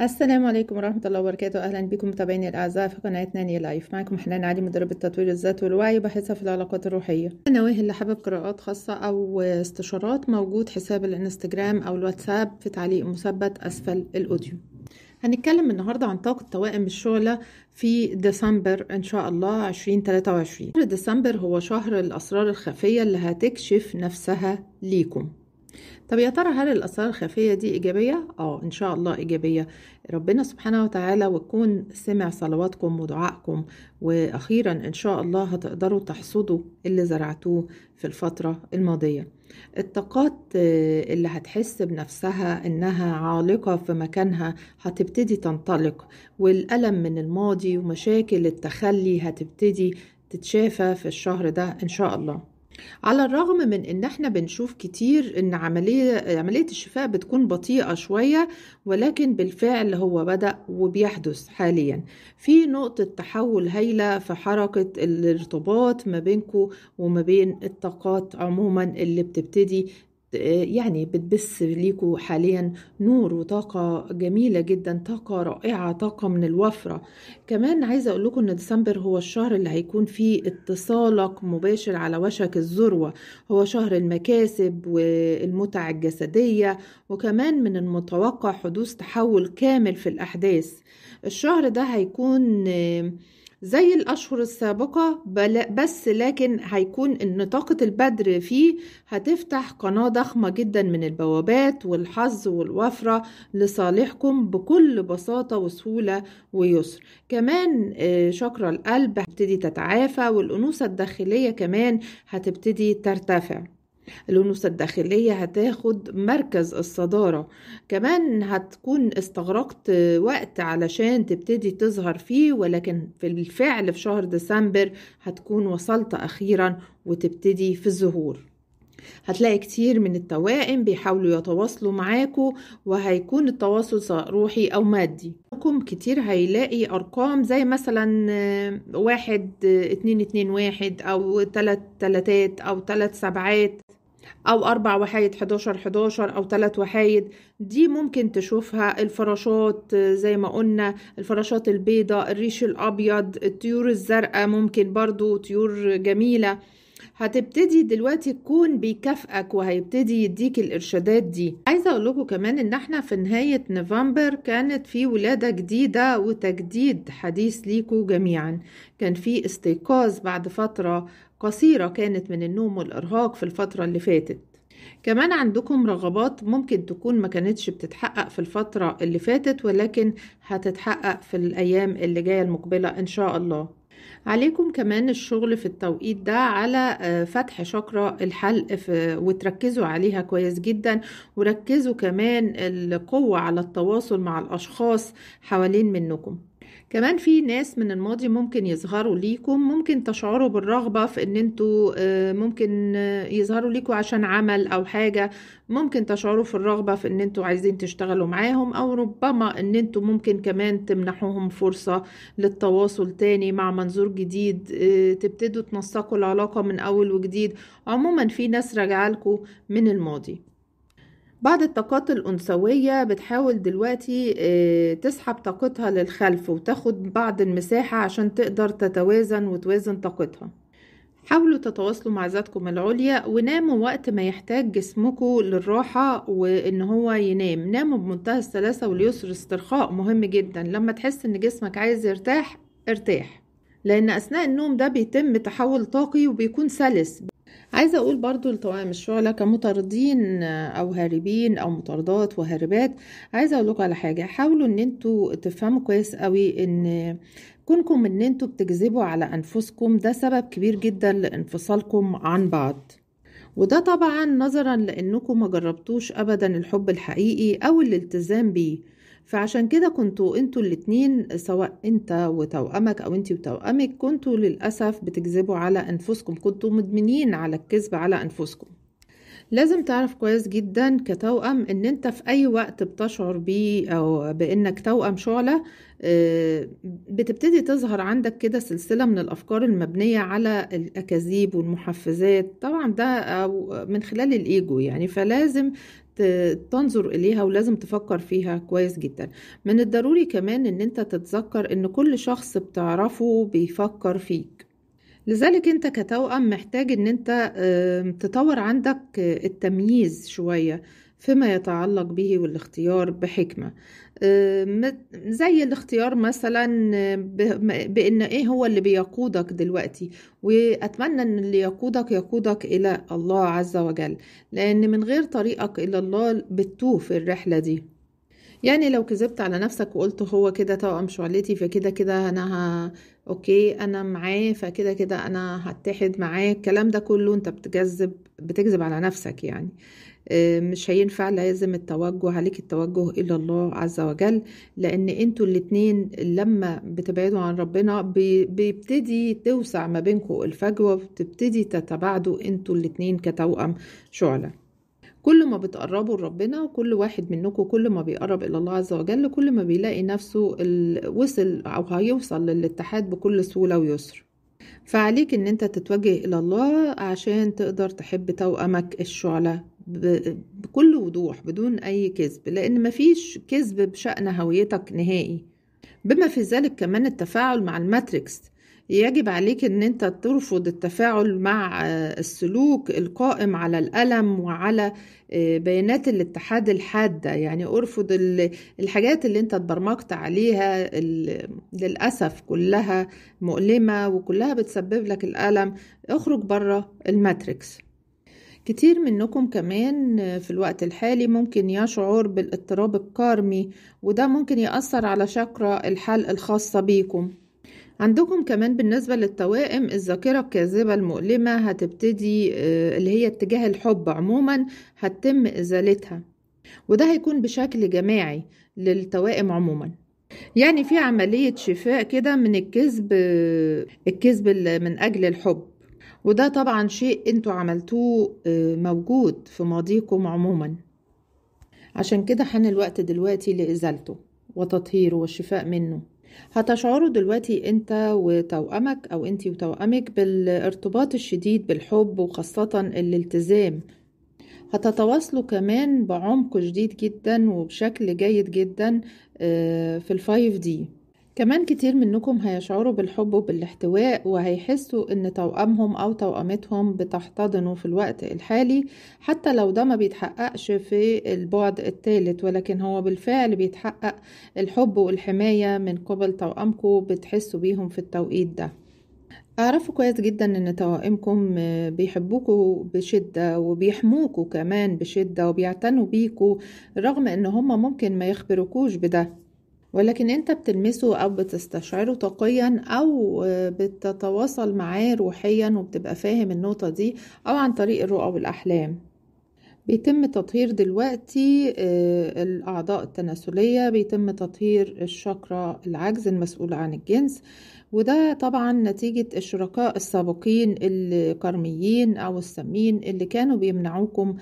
السلام عليكم ورحمة الله وبركاته أهلا بكم متابعيني الأعزاء في قناة ناني لايف معكم حنان علي مدرب التطوير الذاتي والوعي وباحثة في العلاقات الروحية واهي اللي حابب قراءات خاصة أو استشارات موجود حساب الانستجرام أو الواتساب في تعليق مثبت أسفل الأوديو هنتكلم النهاردة عن طاقة توائم الشعلة في ديسمبر إن شاء الله 2023 ديسمبر هو شهر الأسرار الخفية اللي هتكشف نفسها ليكم طب يا ترى هل الأسرار الخفية دي إيجابية؟ آه إن شاء الله إيجابية ربنا سبحانه وتعالى ويكون سمع صلواتكم ودعائكم وأخيرا إن شاء الله هتقدروا تحصدوا اللي زرعتوه في الفترة الماضية الطاقات آه، اللي هتحس بنفسها إنها عالقة في مكانها هتبتدي تنطلق والألم من الماضي ومشاكل التخلي هتبتدي تتشافى في الشهر ده إن شاء الله على الرغم من ان احنا بنشوف كتير ان عملية عملية الشفاء بتكون بطيئة شوية ولكن بالفعل هو بدأ وبيحدث حاليا في نقطة تحول هايلة في حركة الارتباط ما بينكم وما بين الطاقات عموما اللي بتبتدي يعني بتبث ليكوا حاليا نور وطاقة جميلة جدا طاقة رائعة طاقة من الوفرة كمان عايزة اقول لكم ان ديسمبر هو الشهر اللي هيكون فيه اتصالك مباشر على وشك الذروة هو شهر المكاسب والمتع الجسدية وكمان من المتوقع حدوث تحول كامل في الأحداث الشهر ده هيكون زي الأشهر السابقة بس لكن هيكون إن طاقة البدر فيه هتفتح قناة ضخمة جدا من البوابات والحظ والوفرة لصالحكم بكل بساطة وسهولة ويسر كمان آه، شكرا القلب هتبتدي تتعافى والأنوثة الداخلية كمان هتبتدي ترتفع الأنوثة الداخلية هتاخد مركز الصدارة كمان هتكون استغرقت وقت علشان تبتدي تظهر فيه ولكن في الفعل في شهر ديسمبر هتكون وصلت أخيرا وتبتدي في الظهور هتلاقي كتير من التوائم بيحاولوا يتواصلوا معاكوا وهيكون التواصل روحي أو مادي كتير هيلاقي أرقام زي مثلا واحد اتنين اتنين واحد أو تلات تلاتات أو تلات سبعات او اربع وحايد 11 11 او ثلاث وحايد دي ممكن تشوفها الفراشات آه، زي ما قلنا الفراشات البيضاء الريش الابيض الطيور الزرقاء ممكن برضو طيور جميله هتبتدي دلوقتي الكون بيكافئك وهيبتدي يديك الارشادات دي عايزه اقول لكم كمان ان احنا في نهايه نوفمبر كانت في ولاده جديده وتجديد حديث ليكوا جميعا كان في استيقاظ بعد فتره قصيرة كانت من النوم والإرهاق في الفترة اللي فاتت كمان عندكم رغبات ممكن تكون ما كانتش بتتحقق في الفترة اللي فاتت ولكن هتتحقق في الأيام اللي جاية المقبلة إن شاء الله عليكم كمان الشغل في التوقيت ده على آه، فتح شكرة الحلق وتركزوا عليها كويس جدا وركزوا كمان القوة على التواصل مع الأشخاص حوالين منكم كمان في ناس من الماضي ممكن يظهروا ليكم ممكن تشعروا بالرغبة في ان انتوا آه، ممكن يظهروا ليكم عشان عمل او حاجة ممكن تشعروا في الرغبة في ان انتوا عايزين تشتغلوا معاهم او ربما ان انتوا ممكن كمان تمنحوهم فرصة للتواصل تاني مع منظور جديد آه، تبتدوا تنسقوا العلاقة من اول وجديد عموما في ناس لكم من الماضي بعض الطاقات الأنثوية بتحاول دلوقتي آه، تسحب طاقتها للخلف وتاخد بعض المساحة عشان تقدر تتوازن وتوازن طاقتها حاولوا تتواصلوا مع ذاتكم العليا وناموا وقت ما يحتاج جسمكم للراحة وإن هو ينام ناموا بمنتهى السلاسة واليسر استرخاء مهم جدا لما تحس إن جسمك عايز يرتاح ارتاح لأن أثناء النوم ده بيتم تحول طاقي وبيكون سلس عايزة أقول برضو لتوائم الشعلة كمطاردين أو هاربين أو مطاردات وهاربات عايزة أقول لكم على حاجة حاولوا إن أنتوا تفهموا كويس قوي إن كونكم إن أنتوا بتكذبوا على أنفسكم ده سبب كبير جدا لانفصالكم عن بعض وده طبعا نظرا لأنكم ما جربتوش أبدا الحب الحقيقي أو الالتزام بيه فعشان كده كنتوا انتوا الاتنين سواء انت وتوأمك او انت وتوأمك كنتوا للأسف بتكذبوا على انفسكم كنتوا مدمنين على الكذب على انفسكم لازم تعرف كويس جدا كتوأم ان انت في اي وقت بتشعر بيه او بانك توأم شعلة آه، بتبتدي تظهر عندك كده سلسلة من الافكار المبنية على الاكاذيب والمحفزات طبعا ده من خلال الايجو يعني فلازم تنظر إليها ولازم تفكر فيها كويس جدا من الضروري كمان إن أنت تتذكر إن كل شخص بتعرفه بيفكر فيك لذلك انت كتوأم محتاج ان انت تطور عندك التمييز شوية فيما يتعلق به والاختيار بحكمة أه، زي الاختيار مثلا بان ايه هو اللي بيقودك دلوقتي واتمنى ان اللي يقودك يقودك الى الله عز وجل لان من غير طريقك الى الله بتتوه في الرحلة دي يعني لو كذبت على نفسك وقلت هو كده توأم شعلتي فكده كده انا ها اوكي انا معاه فكده كده انا هتحد معاه الكلام ده كله انت بتجذب بتكذب على نفسك يعني آه، مش هينفع لازم التوجه عليك التوجه الى الله عز وجل لان انتوا الاتنين لما بتبعدوا عن ربنا بيبتدي توسع ما بينكم الفجوه وبتبتدي تتباعدوا انتوا الاتنين كتوأم شعله كل ما بتقربوا لربنا كل واحد منكم كل ما بيقرب الى الله عز وجل كل ما بيلاقي نفسه وصل او هيوصل للاتحاد بكل سهوله ويسر فعليك ان انت تتوجه الى الله عشان تقدر تحب توأمك الشعله بكل وضوح بدون أي كذب لأن مفيش كذب بشأن هويتك نهائي بما في ذلك كمان التفاعل مع الماتريكس يجب عليك ان انت ترفض التفاعل مع آه، السلوك القائم على الالم وعلى آه، بيانات الاتحاد الحاده يعني ارفض الحاجات اللي انت اتبرمجت عليها للاسف كلها مؤلمه وكلها بتسبب لك الالم اخرج بره الماتريكس كتير منكم كمان في الوقت الحالي ممكن يشعر بالاضطراب الكارمي وده ممكن يأثر على شاكرا الحلق الخاصة بيكم عندكم كمان بالنسبة للتوائم الذاكرة الكاذبة المؤلمة هتبتدي آه، اللي هي اتجاه الحب عموما هتتم إزالتها وده هيكون بشكل جماعي للتوائم عموما يعني في عملية شفاء كده من الكذب آه، الكذب من أجل الحب وده طبعا شيء انتوا عملتوه آه، موجود في ماضيكم عموما عشان كده حان الوقت دلوقتي لإزالته وتطهيره والشفاء منه هتشعروا دلوقتي انت وتوأمك او انت وتوأمك بالارتباط الشديد بالحب وخاصة الالتزام هتتواصلوا كمان بعمق شديد جدا وبشكل جيد جدا آه، في الفايف دي كمان كتير منكم هيشعروا بالحب وبالاحتواء وهيحسوا ان توأمهم او توأمتهم بتحتضنه في الوقت الحالي حتى لو ده ما بيتحققش في البعد الثالث ولكن هو بالفعل بيتحقق الحب والحماية من قبل توأمكم بتحسوا بيهم في التوقيت ده اعرفوا كويس جدا ان توائمكم بيحبوكوا بشده وبيحموكوا كمان بشده وبيعتنوا بيكوا رغم ان هم ممكن ما يخبروكوش بده ولكن انت بتلمسه او بتستشعره طاقيا او بتتواصل معاه روحيا وبتبقى فاهم النقطة دي او عن طريق الرؤى والاحلام بيتم تطهير دلوقتي آه، الأعضاء التناسلية بيتم تطهير الشاكرا العجز المسؤول عن الجنس وده طبعا نتيجة الشركاء السابقين الكرميين أو السمين اللي كانوا بيمنعوكم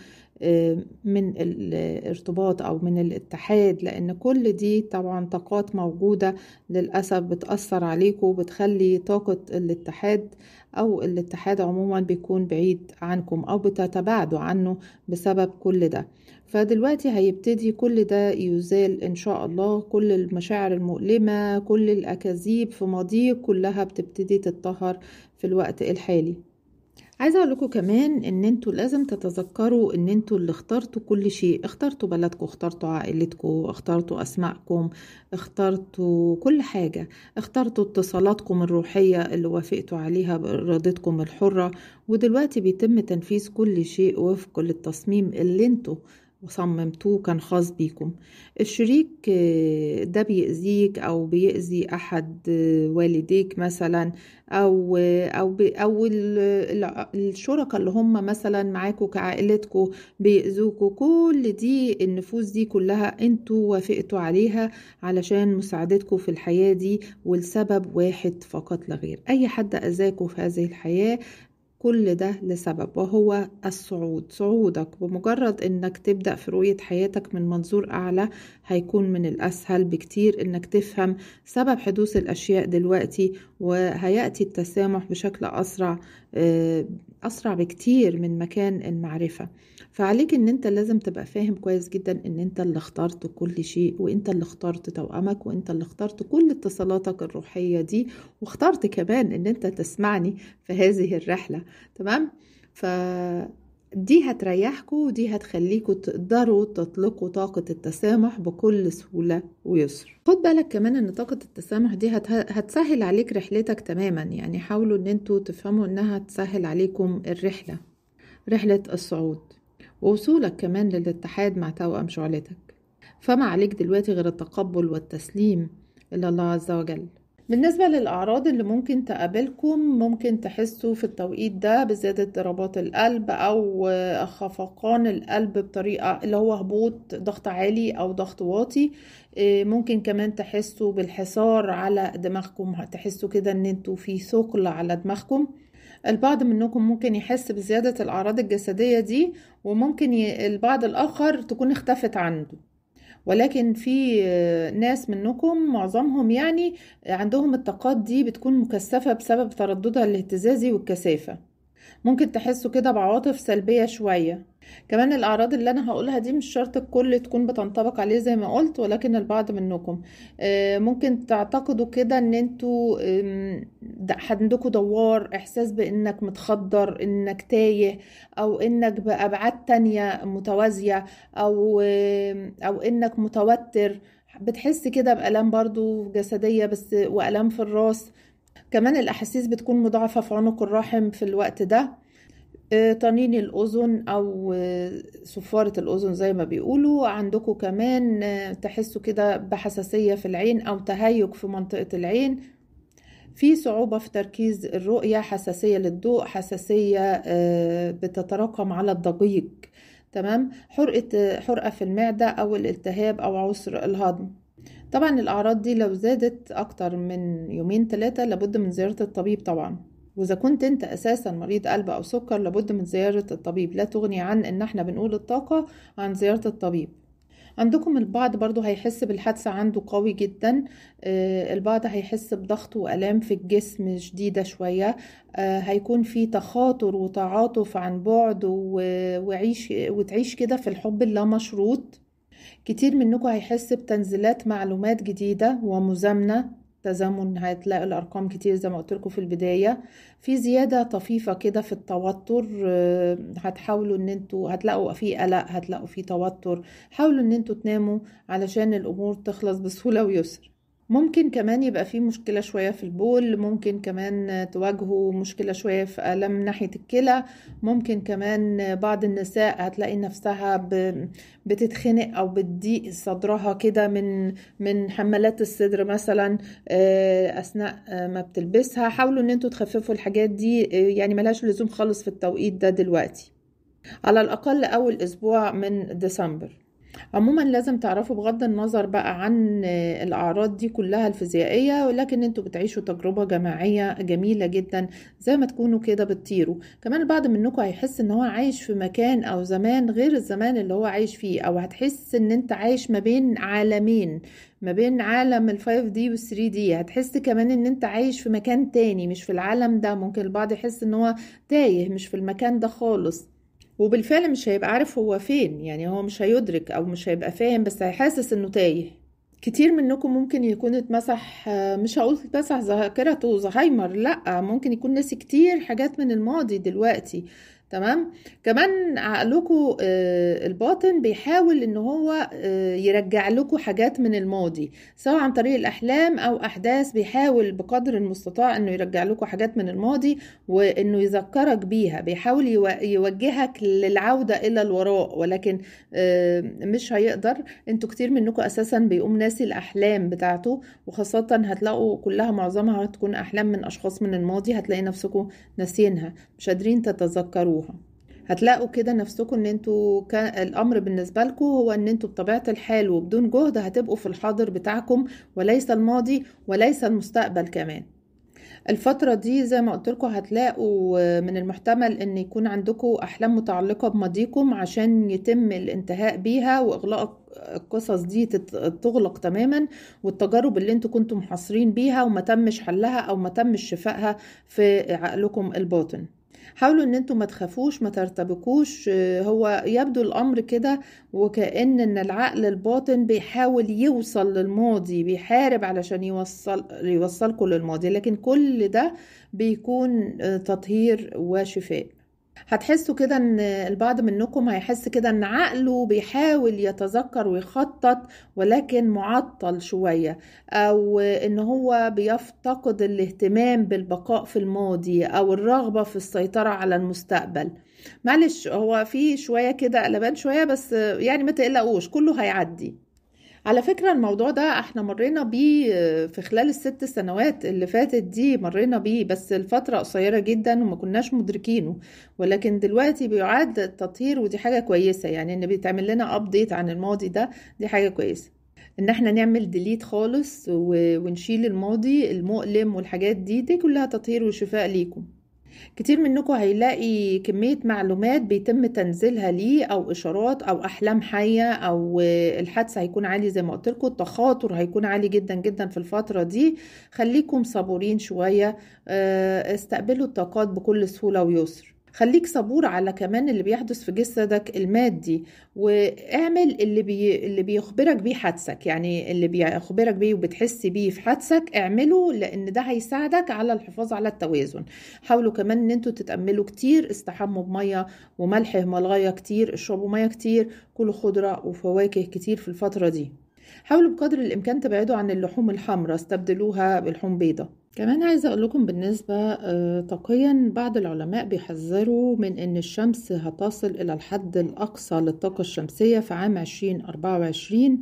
من الارتباط او من الاتحاد لان كل دي طبعا طاقات موجوده للاسف بتاثر عليكم وبتخلي طاقه الاتحاد او الاتحاد عموما بيكون بعيد عنكم او بتتباعدوا عنه بسبب كل ده فدلوقتي هيبتدي كل ده يزال ان شاء الله كل المشاعر المؤلمه كل الاكاذيب في ماضيك كلها بتبتدي تتطهر في الوقت الحالي عايزه اقول لكم كمان ان انتوا لازم تتذكروا ان انتوا اللي اخترتوا كل شيء اخترتوا بلدكم اخترتوا عائلتكم اخترتوا اسمائكم اخترتوا كل حاجه اخترتوا اتصالاتكم الروحيه اللي وافقتوا عليها بارادتكم الحره ودلوقتي بيتم تنفيذ كل شيء وفق التصميم اللي انتوا وصممتوه كان خاص بيكم الشريك آه، ده بيأذيك أو بيأذي أحد آه، والديك مثلا أو آه، أو أو الشركاء اللي هم مثلا معاكوا كعائلتكوا بيأذوكوا كل دي النفوس دي كلها انتوا وافقتوا عليها علشان مساعدتكوا في الحياة دي والسبب واحد فقط لا غير أي حد أذاكوا في هذه الحياة كل ده لسبب وهو الصعود صعودك بمجرد انك تبدأ في رؤية حياتك من منظور اعلى هيكون من الاسهل بكتير انك تفهم سبب حدوث الاشياء دلوقتي وهيأتي التسامح بشكل اسرع آه، اسرع بكتير من مكان المعرفة فعليك ان انت لازم تبقى فاهم كويس جدا ان انت اللي اخترت كل شيء وانت اللي اخترت توأمك وانت اللي اخترت كل اتصالاتك الروحية دي واخترت كمان ان انت تسمعني في هذه الرحلة تمام ف دي هتريحكوا ودي هتخليكوا تقدروا تطلقوا طاقة التسامح بكل سهولة ويسر خد بالك كمان ان طاقة التسامح دي هت... هتسهل عليك رحلتك تماما يعني حاولوا ان انتوا تفهموا انها تسهل عليكم الرحلة رحلة الصعود ووصولك كمان للاتحاد مع توأم شعلتك فما عليك دلوقتي غير التقبل والتسليم إلى الله عز وجل بالنسبة للأعراض اللي ممكن تقابلكم ممكن تحسوا في التوقيت ده بزيادة ضربات القلب أو آه، خفقان القلب بطريقة اللي هو هبوط ضغط عالي أو ضغط واطي آه، ممكن كمان تحسوا بالحصار على دماغكم تحسوا كده إن انتوا في ثقل على دماغكم البعض منكم ممكن يحس بزيادة الأعراض الجسدية دي وممكن البعض الآخر تكون اختفت عنده ولكن في ناس منكم معظمهم يعني عندهم الطاقات دي بتكون مكثفة بسبب ترددها الاهتزازي والكثافة ممكن تحسوا كده بعواطف سلبية شوية كمان الاعراض اللي انا هقولها دي مش شرط الكل تكون بتنطبق عليه زي ما قلت ولكن البعض منكم آه، ممكن تعتقدوا كده ان انتوا عندكم دوار احساس بانك متخدر انك تايه او انك بابعاد تانية متوازية او او انك متوتر بتحس كده بألام برضو جسدية بس وألام في الراس كمان الأحاسيس بتكون مضاعفة في عنق الرحم في الوقت ده آه، طنين الأذن أو آه، صفارة الأذن زي ما بيقولوا عندكم كمان آه، تحسوا كده بحساسية في العين أو تهيج في منطقة العين في صعوبة في تركيز الرؤية حساسية للضوء حساسية بتتراكم على الضجيج تمام حرقة حرقة في المعدة أو الالتهاب أو عسر الهضم طبعا الأعراض دي لو زادت أكتر من يومين ثلاثة لابد من زيارة الطبيب طبعا واذا كنت انت اساسا مريض قلب او سكر لابد من زياره الطبيب لا تغني عن ان احنا بنقول الطاقه عن زياره الطبيب عندكم البعض برضو هيحس بالحادثة عنده قوي جدا آه، البعض هيحس بضغط وألام في الجسم شديدة شوية آه، هيكون في تخاطر وتعاطف عن بعد وعيش وتعيش كده في الحب اللامشروط كتير منكم هيحس بتنزيلات معلومات جديدة ومزامنة تزامن هتلاقي الارقام كتير زي ما قلت لكم في البدايه في زياده طفيفه كده في التوتر آه، هتحاولوا ان انتوا هتلاقوا في قلق هتلاقوا في توتر حاولوا ان انتوا تناموا علشان الامور تخلص بسهوله ويسر ممكن كمان يبقى فيه مشكلة شوية في البول ممكن كمان تواجهوا مشكلة شوية في ألم ناحية الكلى ممكن كمان بعض النساء هتلاقي نفسها بتتخنق أو بتضيق صدرها كده من من حملات الصدر مثلا آه، أثناء ما بتلبسها حاولوا إن انتوا تخففوا الحاجات دي آه، يعني ملهاش لزوم خالص في التوقيت ده دلوقتي على الأقل أول أسبوع من ديسمبر عموما لازم تعرفوا بغض النظر بقى عن الاعراض دي كلها الفيزيائيه ولكن انتوا بتعيشوا تجربه جماعيه جميله جدا زي ما تكونوا كده بتطيروا كمان البعض منكم هيحس ان هو عايش في مكان او زمان غير الزمان اللي هو عايش فيه او هتحس ان انت عايش ما بين عالمين ما بين عالم ال 5 دي وال 3 دي هتحس كمان ان انت عايش في مكان تاني مش في العالم ده ممكن البعض يحس ان هو تايه مش في المكان ده خالص وبالفعل مش هيبقى عارف هو فين يعني هو مش هيدرك او مش هيبقى فاهم بس هيحاسس انه تايه كتير منكم ممكن يكون اتمسح مش هقول اتمسح ذاكرته زهايمر لا ممكن يكون ناسي كتير حاجات من الماضي دلوقتي تمام كمان عقلكم آه، الباطن بيحاول ان هو آه، يرجع لكم حاجات من الماضي سواء عن طريق الاحلام او احداث بيحاول بقدر المستطاع انه يرجع لكم حاجات من الماضي وانه يذكرك بيها بيحاول يوجهك للعوده الى الوراء ولكن آه، مش هيقدر انتوا كتير منكم اساسا بيقوم ناسي الاحلام بتاعته وخاصه هتلاقوا كلها معظمها هتكون احلام من اشخاص من الماضي هتلاقي نفسكم ناسينها مش قادرين تتذكروها تعملوها هتلاقوا كده نفسكم ان انتوا الامر بالنسبه لكم هو ان انتوا بطبيعه الحال وبدون جهد هتبقوا في الحاضر بتاعكم وليس الماضي وليس المستقبل كمان الفترة دي زي ما قلت لكم هتلاقوا من المحتمل ان يكون عندكم احلام متعلقة بماضيكم عشان يتم الانتهاء بيها واغلاق القصص دي تغلق تماما والتجارب اللي انتوا كنتم محاصرين بيها وما تمش حلها او ما تمش شفائها في عقلكم الباطن حاولوا ان انتوا ما تخافوش ما ترتبكوش آه، هو يبدو الامر كده وكأن ان العقل الباطن بيحاول يوصل للماضي بيحارب علشان يوصل يوصلكم للماضي لكن كل ده بيكون آه، تطهير وشفاء هتحسوا كده ان البعض منكم هيحس كده ان عقله بيحاول يتذكر ويخطط ولكن معطل شوية او ان هو بيفتقد الاهتمام بالبقاء في الماضي او الرغبة في السيطرة على المستقبل معلش هو في شوية كده قلبان شوية بس يعني ما تقلقوش كله هيعدي على فكرة الموضوع ده احنا مرينا بيه آه، في خلال الست سنوات اللي فاتت دي مرينا بيه بس الفترة قصيرة جدا وما كناش مدركينه ولكن دلوقتي بيعاد التطهير ودي حاجة كويسة يعني ان بيتعمل لنا ابديت عن الماضي ده دي حاجة كويسة ان احنا نعمل ديليت خالص ونشيل الماضي المؤلم والحاجات دي دي كلها تطهير وشفاء ليكم كتير منكم هيلاقي كمية معلومات بيتم تنزيلها ليه أو إشارات أو أحلام حية أو الحدس هيكون عالي زي ما قلت لكم التخاطر هيكون عالي جدا جدا في الفترة دي خليكم صبورين شوية آه، استقبلوا الطاقات بكل سهولة ويسر خليك صبور على كمان اللي بيحدث في جسدك المادي واعمل اللي بي... اللي بيخبرك بيه حدسك يعني اللي بيخبرك بيه وبتحس بيه في حدسك اعمله لان ده هيساعدك على الحفاظ على التوازن حاولوا كمان ان انتوا تتاملوا كتير استحموا بميه وملح هيمالايا كتير اشربوا ميه كتير كلوا خضره وفواكه كتير في الفتره دي حاولوا بقدر الامكان تبعدوا عن اللحوم الحمراء استبدلوها بلحوم بيضه كمان عايزة اقول لكم بالنسبة طاقيا آه، بعض العلماء بيحذروا من ان الشمس هتصل الى الحد الاقصى للطاقة الشمسية في عام 2024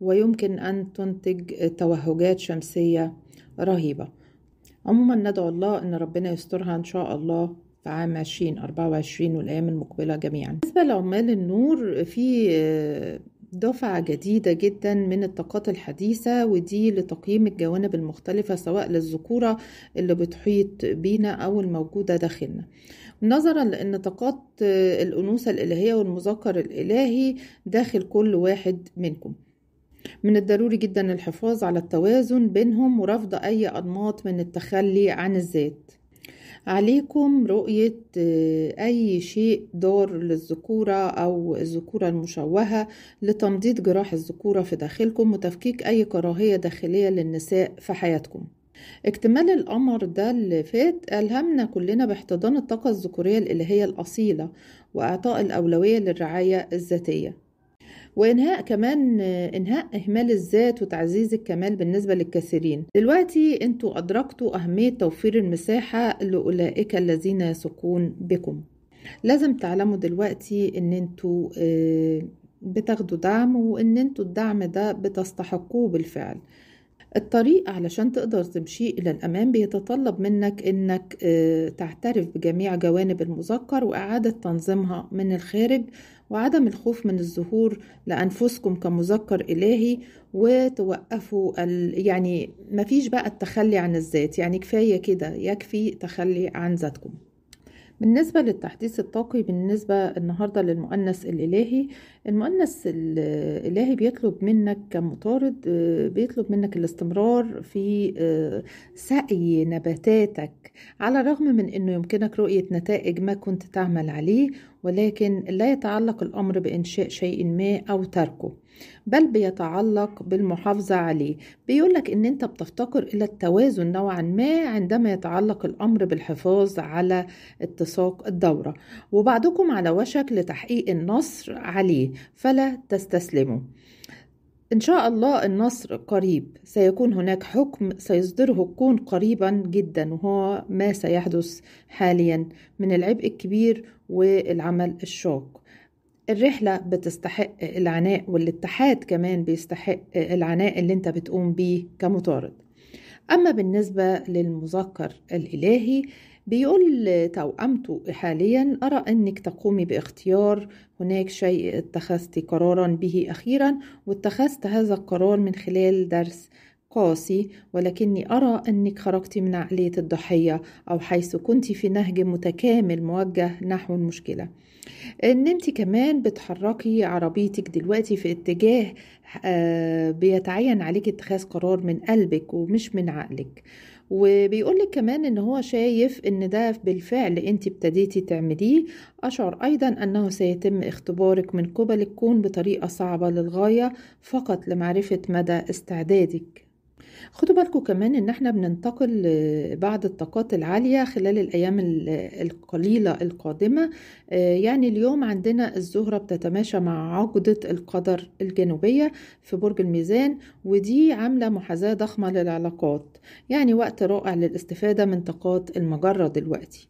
ويمكن ان تنتج توهجات شمسية رهيبة عموما ندعو الله ان ربنا يسترها ان شاء الله في عام 2024 والايام المقبلة جميعا بالنسبة لعمال النور في آه، دفعة جديدة جدا من الطاقات الحديثة ودي لتقييم الجوانب المختلفة سواء للذكورة اللي بتحيط بينا أو الموجودة داخلنا نظرا لأن طاقات الأنوثة الإلهية والمذكر الإلهي داخل كل واحد منكم من الضروري جدا الحفاظ على التوازن بينهم ورفض أي أنماط من التخلي عن الذات عليكم رؤية آه، أي شيء دار للذكورة أو الذكورة المشوهة لتمديد جراح الذكورة في داخلكم وتفكيك أي كراهية داخلية للنساء في حياتكم اكتمال القمر ده اللي فات ألهمنا كلنا باحتضان الطاقة الذكورية الإلهية الأصيلة وإعطاء الأولوية للرعاية الذاتية وإنهاء كمان إنهاء إهمال الذات وتعزيز الكمال بالنسبة للكثيرين دلوقتي أنتوا أدركتوا أهمية توفير المساحة لأولئك الذين يثقون بكم لازم تعلموا دلوقتي ان انتوا آه، بتاخدوا دعم وان انتوا الدعم ده بتستحقوه بالفعل الطريق علشان تقدر تمشي إلى الأمام بيتطلب منك إنك آه، تعترف بجميع جوانب المذكر وإعادة تنظيمها من الخارج وعدم الخوف من الظهور لأنفسكم كمذكر إلهي وتوقفوا ال... يعني مفيش بقى التخلي عن الذات يعني كفاية كده يكفي تخلي عن ذاتكم بالنسبة للتحديث الطاقي بالنسبة النهاردة للمؤنث الإلهي المؤنث الإلهي بيطلب منك كمطارد آه، بيطلب منك الاستمرار في آه، سقي نباتاتك على الرغم من أنه يمكنك رؤية نتائج ما كنت تعمل عليه ولكن لا يتعلق الأمر بإنشاء شيء ما أو تركه بل بيتعلق بالمحافظة عليه بيقولك إن أنت بتفتقر إلى التوازن نوعا ما عندما يتعلق الأمر بالحفاظ على اتساق الدورة وبعضكم على وشك لتحقيق النصر عليه فلا تستسلموا إن شاء الله النصر قريب سيكون هناك حكم سيصدره الكون قريبا جدا وهو ما سيحدث حاليا من العبء الكبير والعمل الشاق الرحلة بتستحق العناء والاتحاد كمان بيستحق العناء اللي انت بتقوم بيه كمطارد أما بالنسبة للمذكر الإلهي بيقول توأمته حاليا أرى أنك تقومي باختيار هناك شيء اتخذت قرارا به أخيرا واتخذت هذا القرار من خلال درس قاسي ولكني أرى أنك خرجت من عقلية الضحية أو حيث كنت في نهج متكامل موجه نحو المشكلة أن أنت كمان بتحركي عربيتك دلوقتي في اتجاه آه، بيتعين عليك اتخاذ قرار من قلبك ومش من عقلك وبيقولك كمان ان هو شايف ان ده بالفعل انت ابتديتي تعمليه اشعر ايضا انه سيتم اختبارك من قبل الكون بطريقه صعبه للغايه فقط لمعرفه مدى استعدادك خدوا بالكم كمان ان احنا بننتقل لبعض الطاقات العالية خلال الايام القليلة القادمة آه، يعني اليوم عندنا الزهرة بتتماشى مع عقدة القدر الجنوبية في برج الميزان ودي عاملة محاذاة ضخمة للعلاقات يعني وقت رائع للاستفادة من طاقات المجرة دلوقتي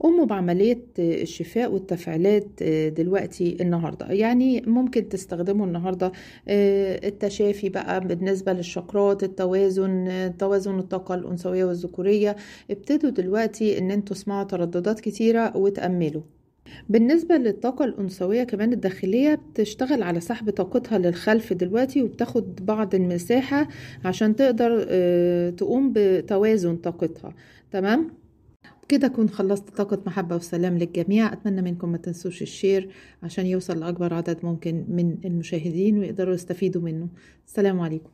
قوموا بعملية الشفاء والتفعيلات آه، دلوقتي النهاردة يعني ممكن تستخدموا النهاردة آه، التشافي بقى بالنسبة للشقرات التوازن آه، توازن الطاقة الأنثوية والذكورية ابتدوا دلوقتي ان انتوا تسمعوا ترددات كتيرة وتأملوا بالنسبة للطاقة الأنثوية كمان الداخلية بتشتغل على سحب طاقتها للخلف دلوقتي وبتاخد بعض المساحة عشان تقدر تقوم بتوازن طاقتها تمام؟ بكده أكون خلصت طاقة محبة وسلام للجميع أتمنى منكم ما تنسوش الشير عشان يوصل لأكبر عدد ممكن من المشاهدين ويقدروا يستفيدوا منه السلام عليكم